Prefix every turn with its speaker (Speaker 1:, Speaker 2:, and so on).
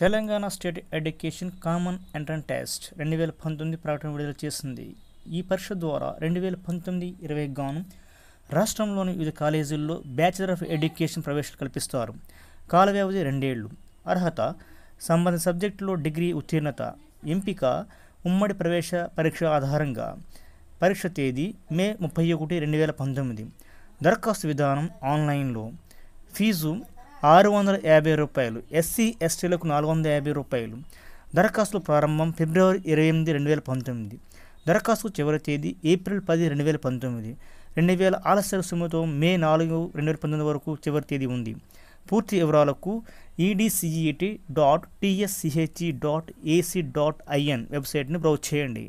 Speaker 1: Telangana state education common entrance test రెండు వేల పంతొమ్మిది ప్రకటన విడుదల చేసింది ఈ పరీక్ష ద్వారా రెండు వేల పంతొమ్మిది ఇరవై గాను రాష్ట్రంలోని వివిధ కాలేజీల్లో బ్యాచిలర్ ఆఫ్ ఎడ్యుకేషన్ ప్రవేశం కల్పిస్తారు కాల వ్యవధి రెండేళ్లు అర్హత సంబంధిత సబ్జెక్టులో డిగ్రీ ఉత్తీర్ణత ఎంపిక ఉమ్మడి ప్రవేశ పరీక్ష ఆధారంగా పరీక్ష తేదీ మే ముప్పై ఒకటి రెండు వేల పంతొమ్మిది దరఖాస్తు విధానం ఆన్లైన్లో ఫీజు ఆరు వందల యాభై రూపాయలు ఎస్సీ ఎస్టీలకు నాలుగు వందల యాభై రూపాయలు దరఖాస్తు ప్రారంభం ఫిబ్రవరి ఇరవై ఎనిమిది రెండు వేల పంతొమ్మిది దరఖాస్తు చివరి తేదీ ఏప్రిల్ పది రెండు వేల పంతొమ్మిది రెండు వేల ఆలస్య సుమతో మే నాలుగు రెండు వేల పంతొమ్మిది వరకు చివరి తేదీ ఉంది పూర్తి వివరాలకు EDCET dot TSCHE dot AC dot IN వెబ్సైట్ని బ్రౌజ్ చేయండి